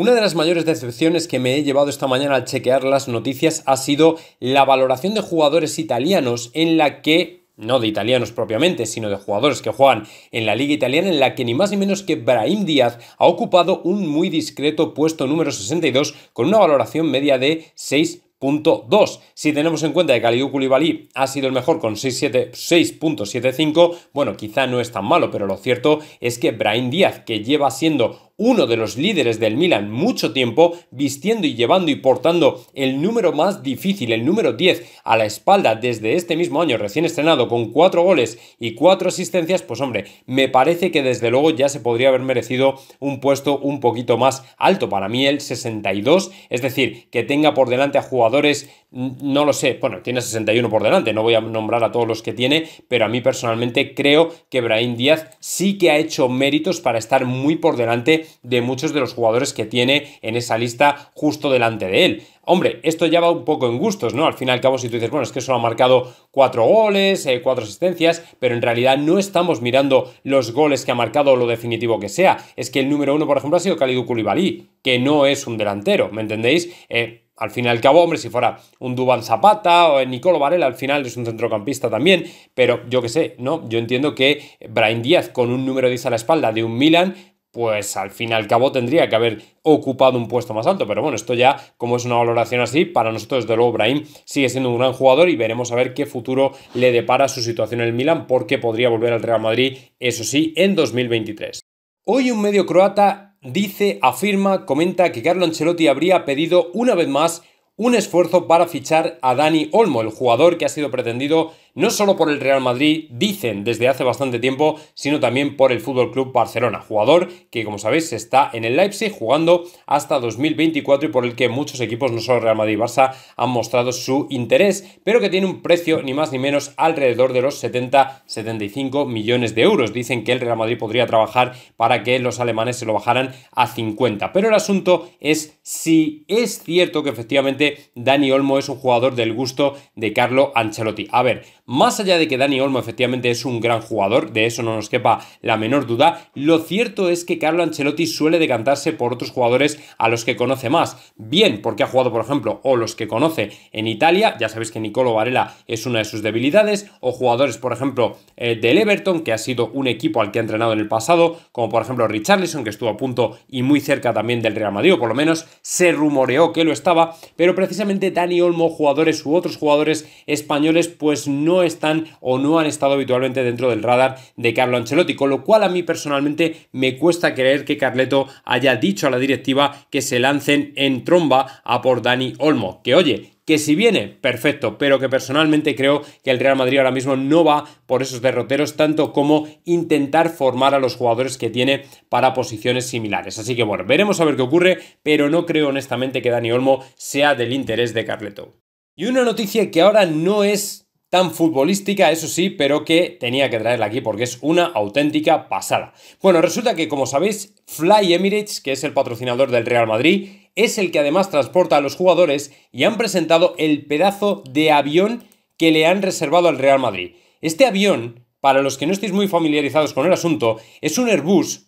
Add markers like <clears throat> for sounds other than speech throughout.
Una de las mayores decepciones que me he llevado esta mañana al chequear las noticias ha sido la valoración de jugadores italianos en la que no de italianos propiamente, sino de jugadores que juegan en la liga italiana en la que ni más ni menos que Brahim Díaz ha ocupado un muy discreto puesto número 62 con una valoración media de 6.2. Si tenemos en cuenta que Kalidou Koulibaly ha sido el mejor con 6.75, bueno, quizá no es tan malo, pero lo cierto es que Brahim Díaz, que lleva siendo uno de los líderes del Milan mucho tiempo, vistiendo y llevando y portando el número más difícil, el número 10, a la espalda desde este mismo año recién estrenado con cuatro goles y cuatro asistencias, pues hombre, me parece que desde luego ya se podría haber merecido un puesto un poquito más alto. Para mí el 62, es decir, que tenga por delante a jugadores no lo sé, bueno, tiene 61 por delante, no voy a nombrar a todos los que tiene, pero a mí personalmente creo que Brahim Díaz sí que ha hecho méritos para estar muy por delante de muchos de los jugadores que tiene en esa lista justo delante de él. Hombre, esto ya va un poco en gustos, ¿no? Al fin y al cabo, si tú dices, bueno, es que solo ha marcado cuatro goles, 4 eh, cuatro asistencias, pero en realidad no estamos mirando los goles que ha marcado o lo definitivo que sea. Es que el número uno, por ejemplo, ha sido Khalidou Koulibaly, que no es un delantero, ¿me entendéis? Eh, al fin y al cabo, hombre, si fuera un Duban Zapata o Nicolo Varela, al final es un centrocampista también, pero yo qué sé, ¿no? Yo entiendo que Brian Díaz con un número 10 a la espalda de un Milan, pues al fin y al cabo tendría que haber ocupado un puesto más alto. Pero bueno, esto ya, como es una valoración así, para nosotros, desde luego, Brahim sigue siendo un gran jugador y veremos a ver qué futuro le depara su situación en el Milan, porque podría volver al Real Madrid, eso sí, en 2023. Hoy un medio croata dice, afirma, comenta que Carlo Ancelotti habría pedido una vez más un esfuerzo para fichar a Dani Olmo, el jugador que ha sido pretendido no solo por el Real Madrid, dicen desde hace bastante tiempo, sino también por el Fútbol Club Barcelona, jugador que, como sabéis, está en el Leipzig jugando hasta 2024 y por el que muchos equipos, no solo Real Madrid y Barça, han mostrado su interés, pero que tiene un precio ni más ni menos alrededor de los 70-75 millones de euros. Dicen que el Real Madrid podría trabajar para que los alemanes se lo bajaran a 50. Pero el asunto es si es cierto que efectivamente Dani Olmo es un jugador del gusto de Carlo Ancelotti. A ver, más allá de que Dani Olmo efectivamente es un gran jugador, de eso no nos quepa la menor duda, lo cierto es que Carlo Ancelotti suele decantarse por otros jugadores a los que conoce más. Bien porque ha jugado, por ejemplo, o los que conoce en Italia, ya sabéis que Nicolo Varela es una de sus debilidades, o jugadores, por ejemplo, eh, del Everton, que ha sido un equipo al que ha entrenado en el pasado, como por ejemplo Richarlison, que estuvo a punto y muy cerca también del Real Madrid, por lo menos se rumoreó que lo estaba, pero precisamente Dani Olmo, jugadores u otros jugadores españoles, pues no están o no han estado habitualmente dentro del radar de Carlo Ancelotti, con lo cual a mí personalmente me cuesta creer que Carleto haya dicho a la directiva que se lancen en tromba a por Dani Olmo, que oye, que si viene, perfecto, pero que personalmente creo que el Real Madrid ahora mismo no va por esos derroteros tanto como intentar formar a los jugadores que tiene para posiciones similares. Así que bueno, veremos a ver qué ocurre, pero no creo honestamente que Dani Olmo sea del interés de Carleto. Y una noticia que ahora no es tan futbolística, eso sí, pero que tenía que traerla aquí porque es una auténtica pasada. Bueno, resulta que, como sabéis, Fly Emirates, que es el patrocinador del Real Madrid, es el que además transporta a los jugadores y han presentado el pedazo de avión que le han reservado al Real Madrid. Este avión, para los que no estéis muy familiarizados con el asunto, es un Airbus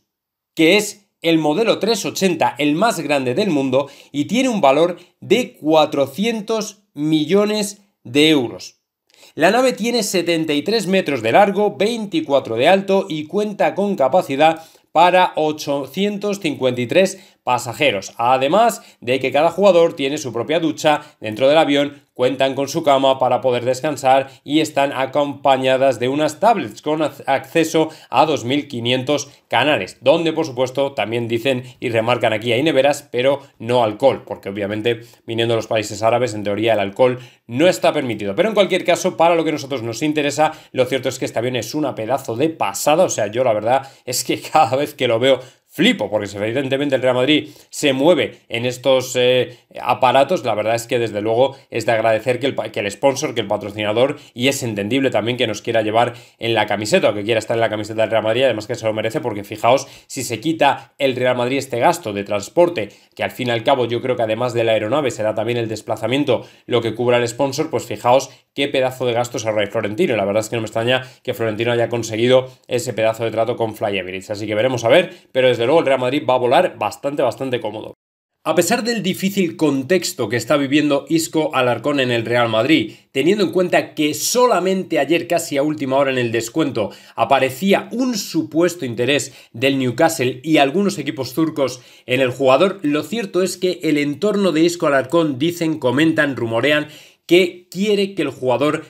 que es el modelo 380, el más grande del mundo, y tiene un valor de 400 millones de euros. La nave tiene 73 metros de largo, 24 de alto y cuenta con capacidad para 853 pasajeros, además de que cada jugador tiene su propia ducha dentro del avión cuentan con su cama para poder descansar y están acompañadas de unas tablets con acceso a 2.500 canales, donde por supuesto también dicen y remarcan aquí hay neveras, pero no alcohol, porque obviamente viniendo de los países árabes en teoría el alcohol no está permitido. Pero en cualquier caso, para lo que a nosotros nos interesa, lo cierto es que este avión es una pedazo de pasada, o sea, yo la verdad es que <laughs> cada vez que lo veo flipo, porque si evidentemente el Real Madrid se mueve en estos eh, aparatos, la verdad es que desde luego es de agradecer que el, que el sponsor, que el patrocinador, y es entendible también que nos quiera llevar en la camiseta o que quiera estar en la camiseta del Real Madrid, además que se lo merece, porque fijaos, si se quita el Real Madrid este gasto de transporte, que al fin y al cabo yo creo que además de la aeronave será también el desplazamiento lo que cubra el sponsor, pues fijaos qué pedazo de gastos ahorra Florentino. La verdad es que no me extraña que Florentino haya conseguido ese pedazo de trato con Fly Emirates. Así que veremos a ver, pero desde luego el Real Madrid va a volar bastante, bastante cómodo. A pesar del difícil contexto que está viviendo Isco Alarcón en el Real Madrid, teniendo en cuenta que solamente ayer, casi a última hora en el descuento, aparecía un supuesto interés del Newcastle y algunos equipos turcos en el jugador, lo cierto es que el entorno de Isco Alarcón dicen, comentan, rumorean que quiere que el jugador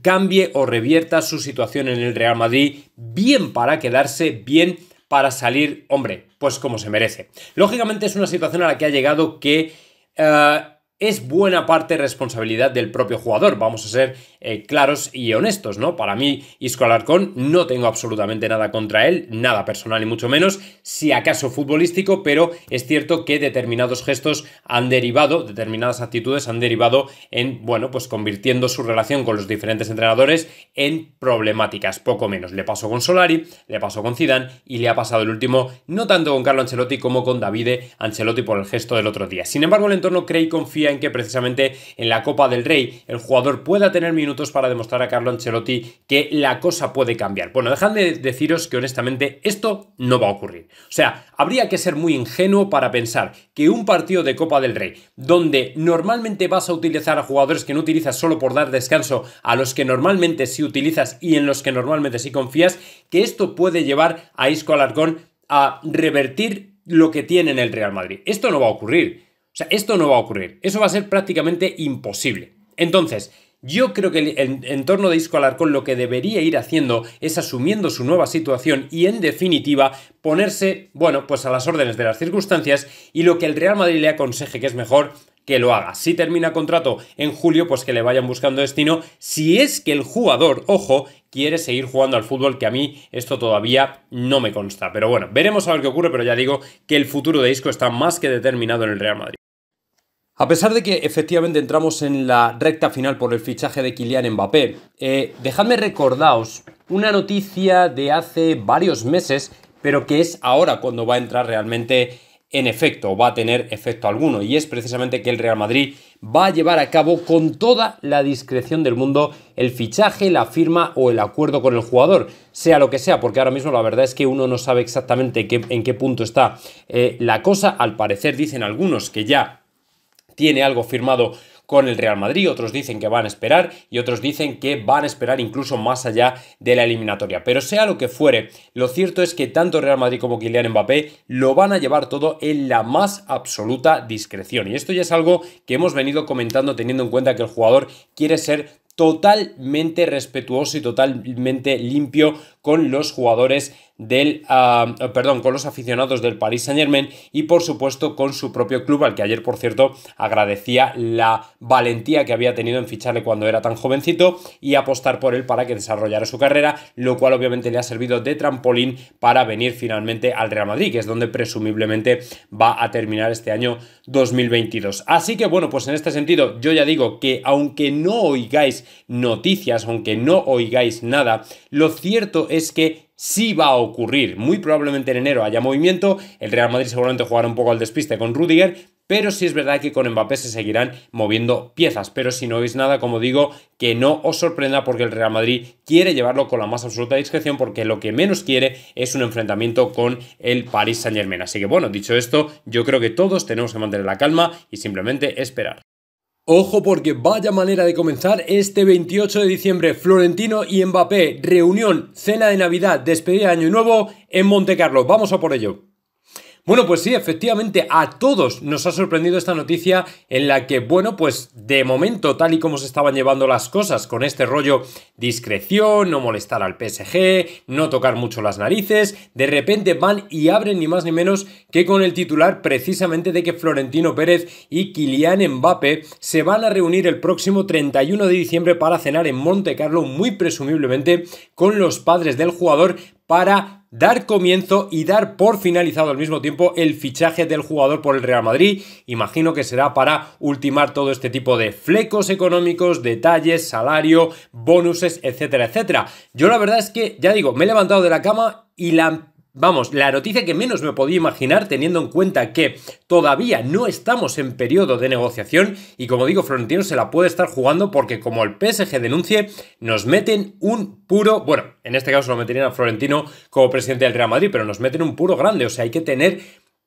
cambie o revierta su situación en el Real Madrid, bien para quedarse, bien para salir, hombre, pues como se merece. Lógicamente es una situación a la que ha llegado que... Eh, es buena parte responsabilidad del propio jugador, vamos a ser eh, claros y honestos, ¿no? Para mí, Isco Alarcón, no tengo absolutamente nada contra él, nada personal y mucho menos, si acaso futbolístico, pero es cierto que determinados gestos han derivado, determinadas actitudes han derivado en, bueno, pues convirtiendo su relación con los diferentes entrenadores en problemáticas, poco menos. Le pasó con Solari, le pasó con Zidane y le ha pasado el último, no tanto con Carlo Ancelotti como con Davide Ancelotti por el gesto del otro día. Sin embargo, el entorno cree y confía en que precisamente en la Copa del Rey el jugador pueda tener minutos para demostrar a Carlo Ancelotti que la cosa puede cambiar. Bueno, de deciros que honestamente esto no va a ocurrir. O sea, habría que ser muy ingenuo para pensar que un partido de Copa del Rey, donde normalmente vas a utilizar a jugadores que no utilizas solo por dar descanso a los que normalmente sí utilizas y en los que normalmente sí confías, que esto puede llevar a Isco Alarcón a revertir lo que tiene en el Real Madrid. Esto no va a ocurrir. O sea, esto no va a ocurrir. Eso va a ser prácticamente imposible. Entonces, yo creo que en torno de Isco Alarcón lo que debería ir haciendo es asumiendo su nueva situación y en definitiva ponerse, bueno, pues a las órdenes de las circunstancias y lo que el Real Madrid le aconseje que es mejor que lo haga. Si termina contrato en julio, pues que le vayan buscando destino. Si es que el jugador, ojo, quiere seguir jugando al fútbol, que a mí esto todavía no me consta. Pero bueno, veremos a ver qué ocurre, pero ya digo que el futuro de Isco está más que determinado en el Real Madrid. A pesar de que efectivamente entramos en la recta final por el fichaje de Kylian Mbappé, eh, dejadme recordaros una noticia de hace varios meses, pero que es ahora cuando va a entrar realmente en efecto, va a tener efecto alguno, y es precisamente que el Real Madrid va a llevar a cabo con toda la discreción del mundo el fichaje, la firma o el acuerdo con el jugador, sea lo que sea, porque ahora mismo la verdad es que uno no sabe exactamente en qué punto está eh, la cosa, al parecer dicen algunos que ya tiene algo firmado con el Real Madrid, otros dicen que van a esperar y otros dicen que van a esperar incluso más allá de la eliminatoria. Pero sea lo que fuere, lo cierto es que tanto Real Madrid como Kylian Mbappé lo van a llevar todo en la más absoluta discreción. Y esto ya es algo que hemos venido comentando teniendo en cuenta que el jugador quiere ser totalmente respetuoso y totalmente limpio con los jugadores del, ah, oh, perdón, con los aficionados del Paris Saint Germain y por supuesto con su propio club, al que ayer por cierto agradecía la valentía que había tenido en ficharle cuando era tan jovencito y apostar por él para que desarrollara su carrera, lo cual obviamente le ha servido de trampolín para venir finalmente al Real Madrid, que es donde presumiblemente va a terminar este año 2022. Así que bueno, pues en este sentido yo ya digo que aunque no oigáis noticias, aunque no oigáis nada, lo cierto es que sí va a ocurrir. Muy probablemente en enero haya movimiento, el Real Madrid seguramente jugará un poco al despiste con Rudiger, pero sí es verdad que con Mbappé se seguirán moviendo piezas. Pero si no veis nada, como digo, que no os sorprenda porque el Real Madrid quiere llevarlo con la más absoluta discreción porque lo que menos quiere es un enfrentamiento con el Paris Saint Germain. Así que bueno, dicho esto, yo creo que todos tenemos que mantener la calma y simplemente esperar. Ojo porque vaya manera de comenzar este 28 de diciembre. Florentino y Mbappé, reunión, cena de Navidad, despedida de Año Nuevo en Monte Carlo, Vamos a por ello. Bueno, pues sí, efectivamente a todos nos ha sorprendido esta noticia en la que, bueno, pues de momento, tal y como se estaban llevando las cosas con este rollo discreción, no molestar al PSG, no tocar mucho las narices, de repente van y abren ni más ni menos que con el titular precisamente de que Florentino Pérez y Kylian Mbappé se van a reunir el próximo 31 de diciembre para cenar en Monte Carlo muy presumiblemente con los padres del jugador para dar comienzo y dar por finalizado al mismo tiempo el fichaje del jugador por el Real Madrid. Imagino que será para ultimar todo este tipo de flecos económicos, detalles, salario, bonuses, etcétera, etcétera. Yo la verdad es que, ya digo, me he levantado de la cama y la Vamos, la noticia que menos me podía imaginar teniendo en cuenta que todavía no estamos en periodo de negociación y como digo, Florentino se la puede estar jugando porque como el PSG denuncie, nos meten un puro, bueno, en este caso lo meterían a Florentino como presidente del Real Madrid, pero nos meten un puro grande, o sea, hay que tener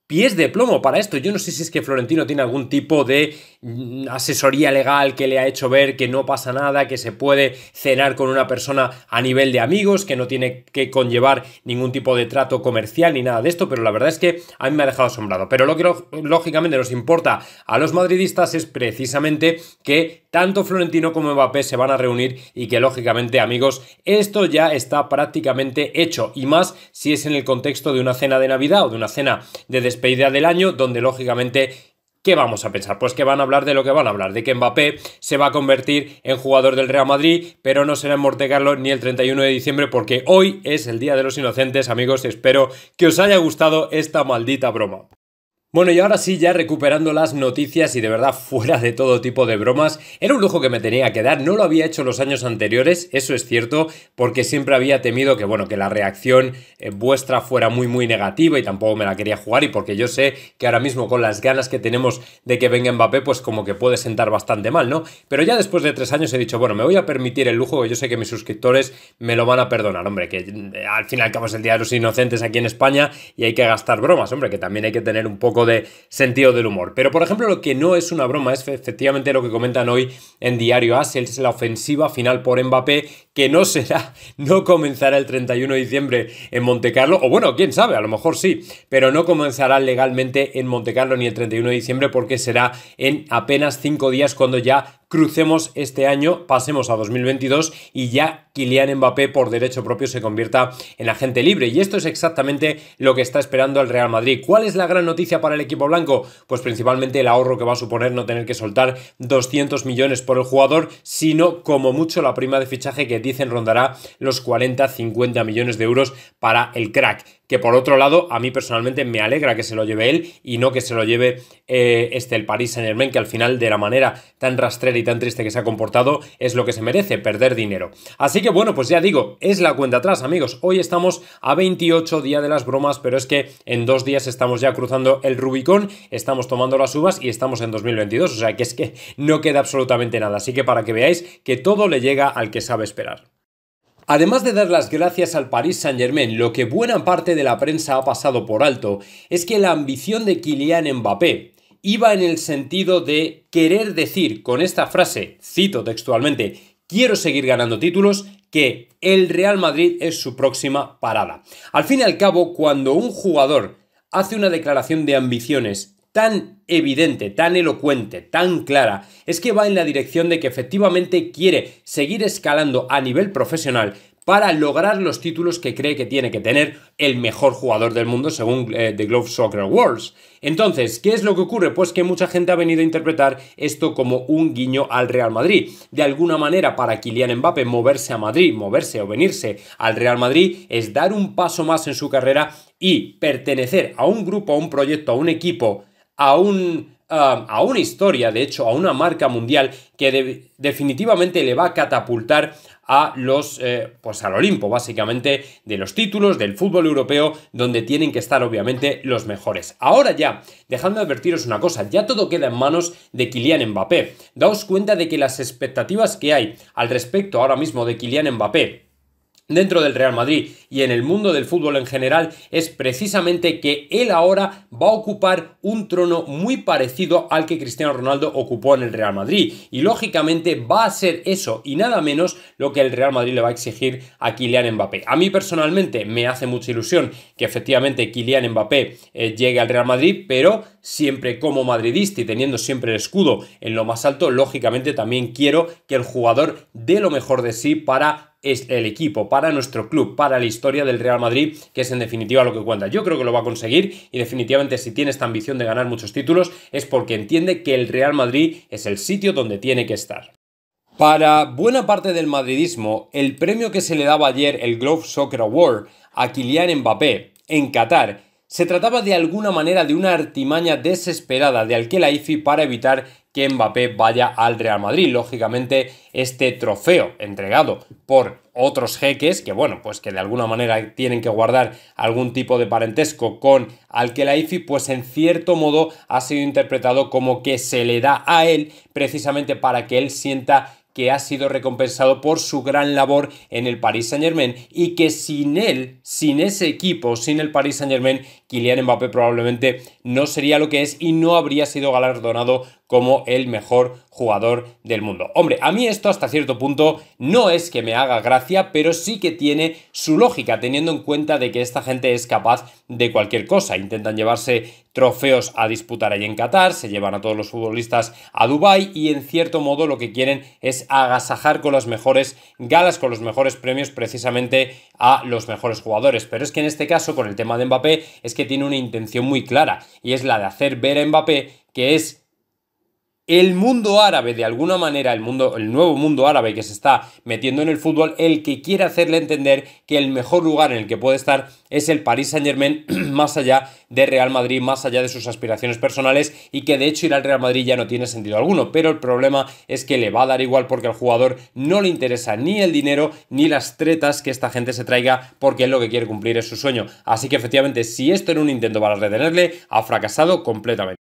pies de plomo para esto. Yo no sé si es que Florentino tiene algún tipo de mm, asesoría legal que le ha hecho ver que no pasa nada, que se puede cenar con una persona a nivel de amigos, que no tiene que conllevar ningún tipo de trato comercial ni nada de esto, pero la verdad es que a mí me ha dejado asombrado. Pero lo que lógicamente nos importa a los madridistas es precisamente que tanto Florentino como Mbappé se van a reunir y que lógicamente amigos esto ya está prácticamente hecho y más si es en el contexto de una cena de Navidad o de una cena de despedida del año, donde lógicamente ¿Qué vamos a pensar? Pues que van a hablar de lo que van a hablar, de que Mbappé se va a convertir en jugador del Real Madrid, pero no será en Monte ni el 31 de diciembre porque hoy es el Día de los Inocentes, amigos. Espero que os haya gustado esta maldita broma. Bueno, y ahora sí, ya recuperando las noticias y de verdad fuera de todo tipo de bromas, era un lujo que me tenía que dar, no lo había hecho los años anteriores, eso es cierto, porque siempre había temido que, bueno, que la reacción eh, vuestra fuera muy, muy negativa y tampoco me la quería jugar y porque yo sé que ahora mismo con las ganas que tenemos de que venga Mbappé, pues como que puede sentar bastante mal, ¿no? Pero ya después de tres años he dicho, bueno, me voy a permitir el lujo, que yo sé que mis suscriptores me lo van a perdonar, hombre, que eh, y al final acabamos el Día de los Inocentes aquí en España y hay que gastar bromas, hombre, que también hay que tener un poco de sentido del humor. Pero, por ejemplo, lo que no es una broma es efectivamente lo que comentan hoy en Diario As, es la ofensiva final por Mbappé, que no será, <laughs> no comenzará el 31 de diciembre en Carlo, o bueno, quién sabe, a lo mejor sí, pero no comenzará legalmente en Montecarlo ni el 31 de diciembre porque será en apenas cinco días cuando ya crucemos este año, pasemos a 2022 y ya Kylian Mbappé por derecho propio se convierta en agente libre. Y esto es exactamente lo que está esperando el Real Madrid. ¿Cuál es la gran noticia para el equipo blanco? Pues principalmente el ahorro que va a suponer no tener que soltar 200 millones por el jugador, sino como mucho la prima de fichaje que dicen rondará los 40-50 millones de euros para el crack que por otro lado a mí personalmente me alegra que se lo lleve él y no que se lo lleve eh, este el Paris Saint Germain que al final de la manera tan rastrera y tan triste que se ha comportado es lo que se merece perder dinero así que bueno, pues ya digo, es la cuenta atrás, amigos. Hoy estamos a 28 día de las bromas, pero es que en dos días estamos ya cruzando el Rubicón, estamos tomando las uvas y estamos en 2022. O sea que es que no queda absolutamente nada. Así que para que veáis que todo le llega al que sabe esperar. Además de dar las gracias al Paris Saint-Germain, lo que buena parte de la prensa ha pasado por alto es que la ambición de Kylian Mbappé iba en el sentido de querer decir con esta frase, cito textualmente, quiero seguir ganando títulos, que el Real Madrid es su próxima parada. Al fin y al cabo, cuando un jugador hace una declaración de ambiciones tan evidente, tan elocuente, tan clara, es que va en la dirección de que efectivamente quiere seguir escalando a nivel profesional, para lograr los títulos que cree que tiene que tener el mejor jugador del mundo según eh, The Globe Soccer Awards. Entonces, ¿qué es lo que ocurre? Pues que mucha gente ha venido a interpretar esto como un guiño al Real Madrid. De alguna manera, para Kylian Mbappé, moverse a Madrid, moverse o venirse al Real Madrid es dar un paso más en su carrera y pertenecer a un grupo, a un proyecto, a un equipo, a um, una historia, de hecho, a una marca mundial que definitivamente le va a catapultar a los, eh, pues al Olimpo, básicamente, de los títulos del fútbol europeo, donde tienen que estar, obviamente, los mejores. Ahora ya, dejadme advertiros una cosa, ya todo queda en manos de Kylian Mbappé. Daos cuenta de que las expectativas que hay al respecto ahora mismo de Kylian Mbappé, dentro del Real Madrid y en el mundo del fútbol en general es precisamente que él ahora va a ocupar un trono muy parecido al que Cristiano Ronaldo ocupó en el Real Madrid y lógicamente va a ser eso y nada menos lo que el Real Madrid le va a exigir a Kylian Mbappé. A mí personalmente me hace mucha ilusión que efectivamente Kylian Mbappé eh, llegue al Real Madrid, pero siempre como madridista y teniendo siempre el escudo en lo más alto, lógicamente también quiero que el jugador dé lo mejor de sí para es el equipo, para nuestro club, para la historia del Real Madrid, que es en definitiva lo que cuenta. Yo creo que lo va a conseguir y definitivamente si tiene esta ambición de ganar muchos títulos es porque entiende que el Real Madrid es el sitio donde tiene que estar. Para buena parte del madridismo, el premio que se le daba ayer el Globe Soccer Award a Kylian Mbappé en Qatar se trataba de alguna manera de una artimaña desesperada de Khelaifi para evitar que Mbappé vaya al Real Madrid. Lógicamente, este trofeo entregado por otros jeques que, bueno, pues que de alguna manera tienen que guardar algún tipo de parentesco con al IFI pues en cierto modo ha sido interpretado como que se le da a él precisamente para que él sienta que ha sido recompensado por su gran labor en el Paris Saint-Germain y que sin él, sin ese equipo, sin el Paris Saint-Germain, Kylian Mbappé probablemente no sería lo que es y no habría sido galardonado como el mejor jugador del mundo. Hombre, a mí esto hasta cierto punto no es que me haga gracia, pero sí que tiene su lógica, teniendo en cuenta de que esta gente es capaz de cualquier cosa. Intentan llevarse trofeos a disputar ahí en Qatar, se llevan a todos los futbolistas a Dubai y en cierto modo lo que quieren es agasajar con las mejores galas, con los mejores premios precisamente a los mejores jugadores. Pero es que en este caso, con el tema de Mbappé, es que tiene una intención muy clara y es la de hacer ver a Mbappé que es el mundo árabe, de alguna manera, el, mundo, el nuevo mundo árabe que se está metiendo en el fútbol, el que quiere hacerle entender que el mejor lugar en el que puede estar es el Paris Saint Germain, <clears throat> más allá de Real Madrid, más allá de sus aspiraciones personales, y que de hecho ir al Real Madrid ya no tiene sentido alguno. Pero el problema es que le va a dar igual porque al jugador no le interesa ni el dinero ni las tretas que esta gente se traiga, porque él lo que quiere cumplir es su sueño. Así que efectivamente, si esto era un intento para retenerle, ha fracasado completamente.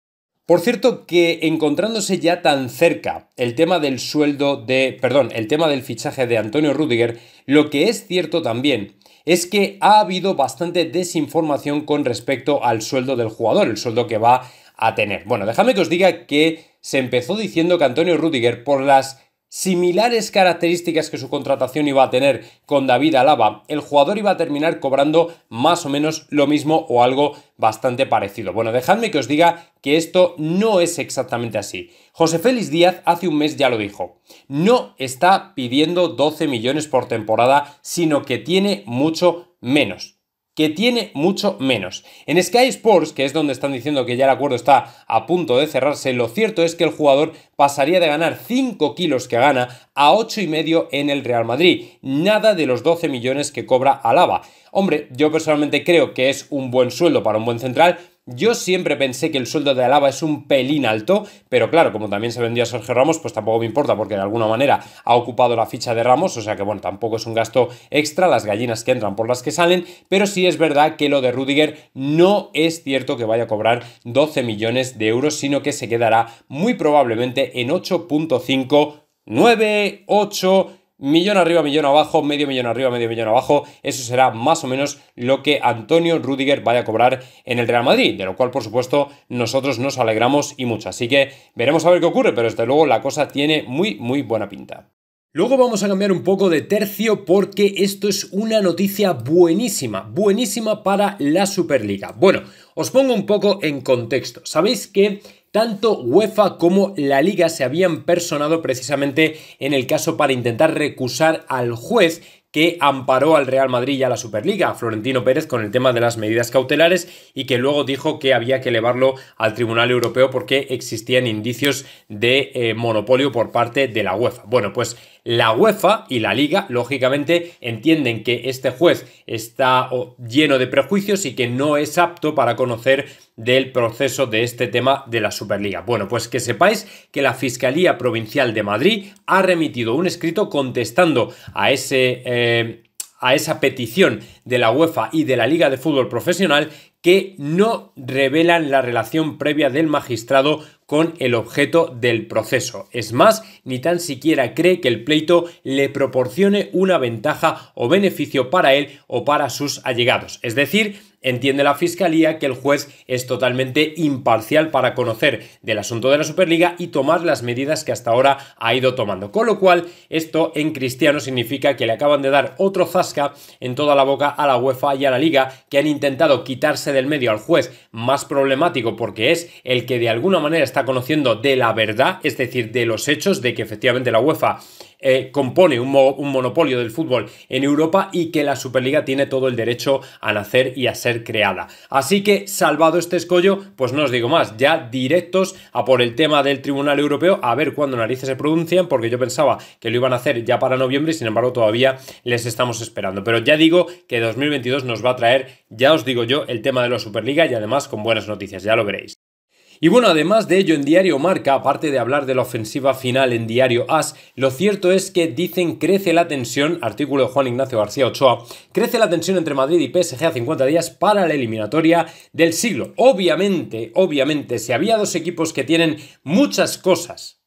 Por cierto, que encontrándose ya tan cerca el tema del sueldo de, perdón, el tema del fichaje de Antonio Rudiger, lo que es cierto también es que ha habido bastante desinformación con respecto al sueldo del jugador, el sueldo que va a tener. Bueno, déjame que os diga que se empezó diciendo que Antonio Rudiger, por las similares características que su contratación iba a tener con David Alaba, el jugador iba a terminar cobrando más o menos lo mismo o algo bastante parecido. Bueno, dejadme que os diga que esto no es exactamente así. José Félix Díaz hace un mes ya lo dijo, no está pidiendo 12 millones por temporada, sino que tiene mucho menos que tiene mucho menos. En Sky Sports, que es donde están diciendo que ya el acuerdo está a punto de cerrarse, lo cierto es que el jugador pasaría de ganar 5 kilos que gana a 8,5 en el Real Madrid, nada de los 12 millones que cobra Alaba. Hombre, yo personalmente creo que es un buen sueldo para un buen central, yo siempre pensé que el sueldo de Alaba es un pelín alto, pero claro, como también se vendió a Sergio Ramos, pues tampoco me importa porque de alguna manera ha ocupado la ficha de Ramos, o sea que bueno, tampoco es un gasto extra, las gallinas que entran por las que salen, pero sí es verdad que lo de Rudiger no es cierto que vaya a cobrar 12 millones de euros, sino que se quedará muy probablemente en 8.598 millón arriba, millón abajo, medio millón arriba, medio millón abajo. Eso será más o menos lo que Antonio Rudiger vaya a cobrar en el Real Madrid, de lo cual, por supuesto, nosotros nos alegramos y mucho. Así que veremos a ver qué ocurre, pero desde luego la cosa tiene muy, muy buena pinta. Luego vamos a cambiar un poco de tercio porque esto es una noticia buenísima, buenísima para la Superliga. Bueno, os pongo un poco en contexto. Sabéis que tanto UEFA como la Liga se habían personado precisamente en el caso para intentar recusar al juez que amparó al Real Madrid y a la Superliga, Florentino Pérez, con el tema de las medidas cautelares y que luego dijo que había que elevarlo al Tribunal Europeo porque existían indicios de eh, monopolio por parte de la UEFA. Bueno, pues la UEFA y la Liga, lógicamente, entienden que este juez está lleno de prejuicios y que no es apto para conocer del proceso de este tema de la Superliga. Bueno, pues que sepáis que la Fiscalía Provincial de Madrid ha remitido un escrito contestando a ese... Eh, a esa petición de la UEFA y de la Liga de Fútbol Profesional que no revelan la relación previa del magistrado con el objeto del proceso. Es más, ni tan siquiera cree que el pleito le proporcione una ventaja o beneficio para él o para sus allegados. Es decir, Entiende la Fiscalía que el juez es totalmente imparcial para conocer del asunto de la Superliga y tomar las medidas que hasta ahora ha ido tomando. Con lo cual, esto en cristiano significa que le acaban de dar otro zasca en toda la boca a la UEFA y a la Liga, que han intentado quitarse del medio al juez más problemático porque es el que de alguna manera está conociendo de la verdad, es decir, de los hechos de que efectivamente la UEFA eh, compone un, un, monopolio del fútbol en Europa y que la Superliga tiene todo el derecho a nacer y a ser creada. Así que, salvado este escollo, pues no os digo más, ya directos a por el tema del Tribunal Europeo, a ver cuándo narices se pronuncian, porque yo pensaba que lo iban a hacer ya para noviembre y sin embargo todavía les estamos esperando. Pero ya digo que 2022 nos va a traer, ya os digo yo, el tema de la Superliga y además con buenas noticias, ya lo veréis. Y bueno, además de ello, en Diario Marca, aparte de hablar de la ofensiva final en Diario As, lo cierto es que dicen crece la tensión, artículo de Juan Ignacio García Ochoa, crece la tensión entre Madrid y PSG a 50 días para la eliminatoria del siglo. Obviamente, obviamente, si había dos equipos que tienen muchas cosas,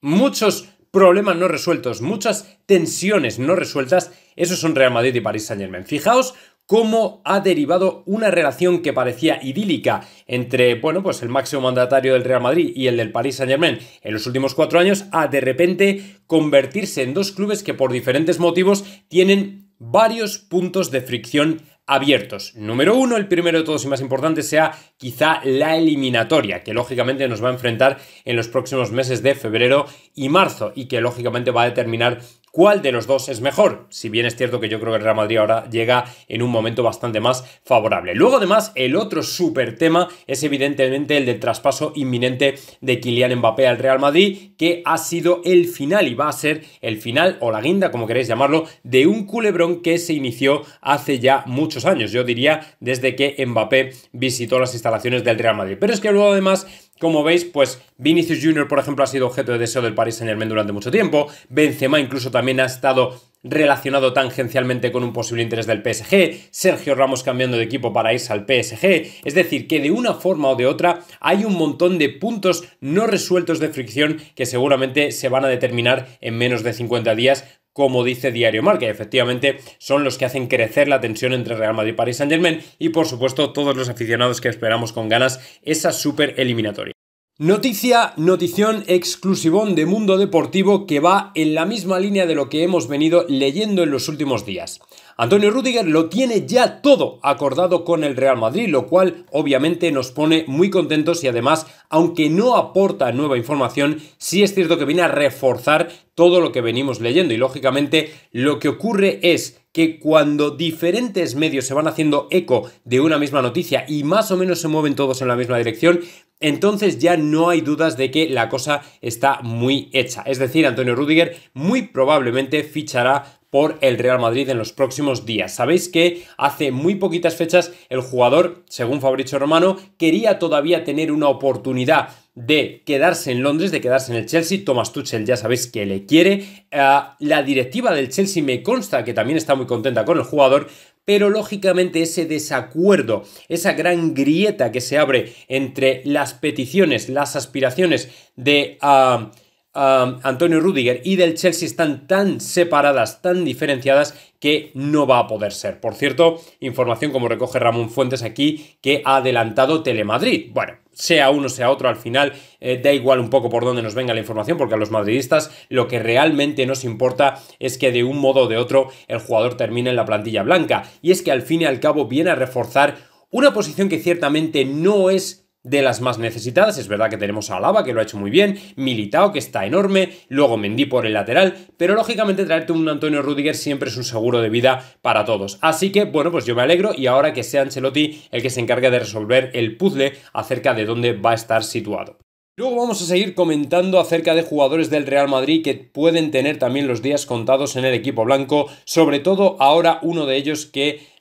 muchos problemas no resueltos, muchas tensiones no resueltas, esos son Real Madrid y París Saint Germain. Fijaos cómo ha derivado una relación que parecía idílica entre, bueno, pues el máximo mandatario del Real Madrid y el del Paris Saint-Germain en los últimos cuatro años, a de repente convertirse en dos clubes que por diferentes motivos tienen varios puntos de fricción abiertos. Número uno, el primero de todos y más importante, sea quizá la eliminatoria, que lógicamente nos va a enfrentar en los próximos meses de febrero y marzo y que lógicamente va a determinar cuál de los dos es mejor. Si bien es cierto que yo creo que el Real Madrid ahora llega en un momento bastante más favorable. Luego, además, el otro súper tema es evidentemente el del traspaso inminente de Kylian Mbappé al Real Madrid, que ha sido el final y va a ser el final o la guinda, como queréis llamarlo, de un culebrón que se inició hace ya muchos años. Yo diría desde que Mbappé visitó las instalaciones del Real Madrid. Pero es que luego, además, como veis, pues Vinicius Jr., por ejemplo, ha sido objeto de deseo del Paris Saint-Germain durante mucho tiempo. Benzema incluso también ha estado relacionado tangencialmente con un posible interés del PSG, Sergio Ramos cambiando de equipo para irse al PSG, es decir, que de una forma o de otra hay un montón de puntos no resueltos de fricción que seguramente se van a determinar en menos de 50 días como dice Diario Marque, efectivamente son los que hacen crecer la tensión entre Real Madrid, y Paris Saint Germain y por supuesto todos los aficionados que esperamos con ganas esa super eliminatoria. Noticia, notición exclusivón de Mundo Deportivo que va en la misma línea de lo que hemos venido leyendo en los últimos días. Antonio Rudiger lo tiene ya todo acordado con el Real Madrid, lo cual obviamente nos pone muy contentos y además, aunque no aporta nueva información, sí es cierto que viene a reforzar todo lo que venimos leyendo y lógicamente lo que ocurre es que cuando diferentes medios se van haciendo eco de una misma noticia y más o menos se mueven todos en la misma dirección, entonces ya no hay dudas de que la cosa está muy hecha. Es decir, Antonio Rudiger muy probablemente fichará por el Real Madrid en los próximos días. Sabéis que hace muy poquitas fechas el jugador, según Fabricio Romano, quería todavía tener una oportunidad de quedarse en Londres, de quedarse en el Chelsea. Thomas Tuchel ya sabéis que le quiere. Ah, la directiva del Chelsea me consta que también está muy contenta con el jugador, pero lógicamente ese desacuerdo, esa gran grieta que se abre entre las peticiones, las aspiraciones de ah, ah, Antonio Rudiger y del Chelsea están tan separadas, tan diferenciadas, que no va a poder ser. Por cierto, información como recoge Ramón Fuentes aquí, que ha adelantado Telemadrid. Bueno, sea uno, sea otro, al final eh, da igual un poco por dónde nos venga la información, porque a los madridistas lo que realmente nos importa es que de un modo o de otro el jugador termine en la plantilla blanca. Y es que al fin y al cabo viene a reforzar una posición que ciertamente no es de las más necesitadas. Es verdad que tenemos a Alaba, que lo ha hecho muy bien, Militao, que está enorme, luego Mendy por el lateral, pero lógicamente traerte un Antonio Rudiger siempre es un seguro de vida para todos. Así que, bueno, pues yo me alegro y ahora que sea Ancelotti el que se encargue de resolver el puzzle acerca de dónde va a estar situado. Luego vamos a seguir comentando acerca de jugadores del Real Madrid que pueden tener también los días contados en el equipo blanco, sobre todo ahora uno de ellos que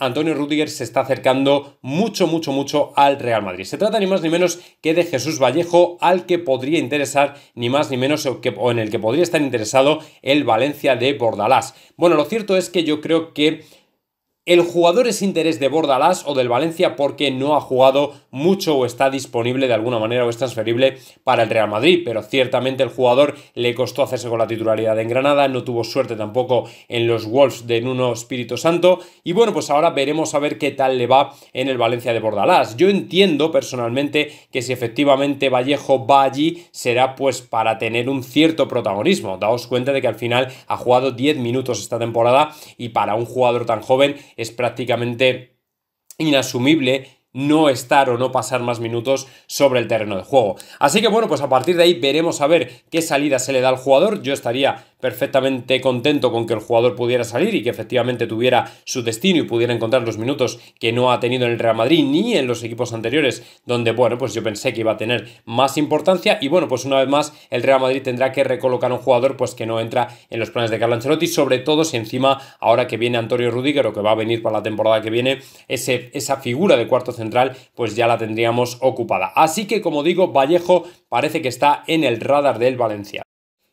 Antonio Rudiger se está acercando mucho, mucho, mucho al Real Madrid. Se trata ni más ni menos que de Jesús Vallejo, al que podría interesar, ni más ni menos, o en el que podría estar interesado el Valencia de Bordalás. Bueno, lo cierto es que yo creo que el jugador es interés de Bordalás o del Valencia porque no ha jugado mucho o está disponible de alguna manera o es transferible para el Real Madrid, pero ciertamente el jugador le costó hacerse con la titularidad en Granada, no tuvo suerte tampoco en los Wolves de Nuno Espíritu Santo y bueno, pues ahora veremos a ver qué tal le va en el Valencia de Bordalás. Yo entiendo personalmente que si efectivamente Vallejo va allí será pues para tener un cierto protagonismo. Daos cuenta de que al final ha jugado 10 minutos esta temporada y para un jugador tan joven es prácticamente inasumible no estar o no pasar más minutos sobre el terreno de juego. Así que bueno, pues a partir de ahí veremos a ver qué salida se le da al jugador. Yo estaría perfectamente contento con que el jugador pudiera salir y que efectivamente tuviera su destino y pudiera encontrar los minutos que no ha tenido en el Real Madrid ni en los equipos anteriores, donde, bueno, pues yo pensé que iba a tener más importancia y, bueno, pues una vez más el Real Madrid tendrá que recolocar un jugador pues que no entra en los planes de Carlo Ancelotti, sobre todo si encima ahora que viene Antonio Rudiger o que va a venir para la temporada que viene, ese, esa figura de cuarto central pues ya la tendríamos ocupada. Así que, como digo, Vallejo parece que está en el radar del Valencia.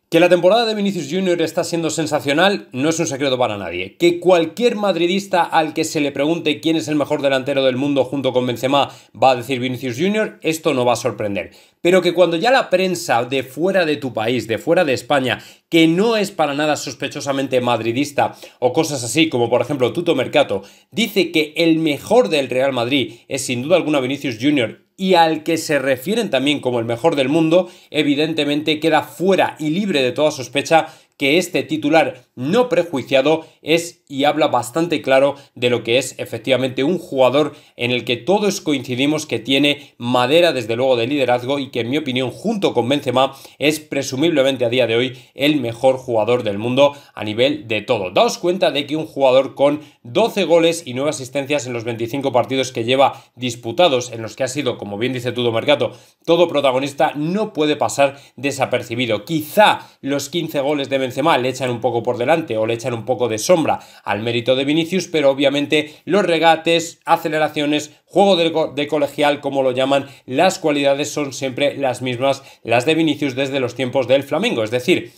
Que la temporada de Vinicius Jr. está siendo sensacional no es un secreto para nadie. Que cualquier madridista al que se le pregunte quién es el mejor delantero del mundo junto con Benzema va a decir Vinicius Jr., esto no va a sorprender. Pero que cuando ya la prensa de fuera de tu país, de fuera de España, que no es para nada sospechosamente madridista o cosas así, como por ejemplo Tuto Mercato, dice que el mejor del Real Madrid es sin duda alguna Vinicius Jr y al que se refieren también como el mejor del mundo, evidentemente queda fuera y libre de toda sospecha que este titular no prejuiciado es y habla bastante claro de lo que es efectivamente un jugador en el que todos coincidimos que tiene madera desde luego de liderazgo y que en mi opinión junto con Benzema es presumiblemente a día de hoy el mejor jugador del mundo a nivel de todo. Daos cuenta de que un jugador con 12 goles y 9 asistencias en los 25 partidos que lleva disputados en los que ha sido, como bien dice Tudo Mercato, todo protagonista no puede pasar desapercibido. Quizá los 15 goles de Mal le echan un poco por delante o le echan un poco de sombra al mérito de Vinicius, pero obviamente los regates, aceleraciones, juego de colegial, como lo llaman, las cualidades son siempre las mismas, las de Vinicius desde los tiempos del Flamengo. Es decir,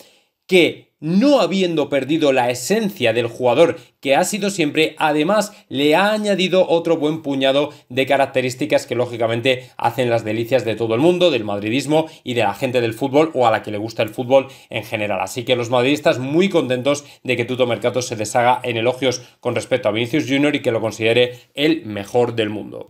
que no habiendo perdido la esencia del jugador que ha sido siempre, además le ha añadido otro buen puñado de características que lógicamente hacen las delicias de todo el mundo, del madridismo y de la gente del fútbol o a la que le gusta el fútbol en general. Así que los madridistas muy contentos de que Tuto Mercato se deshaga en elogios con respecto a Vinicius Junior y que lo considere el mejor del mundo.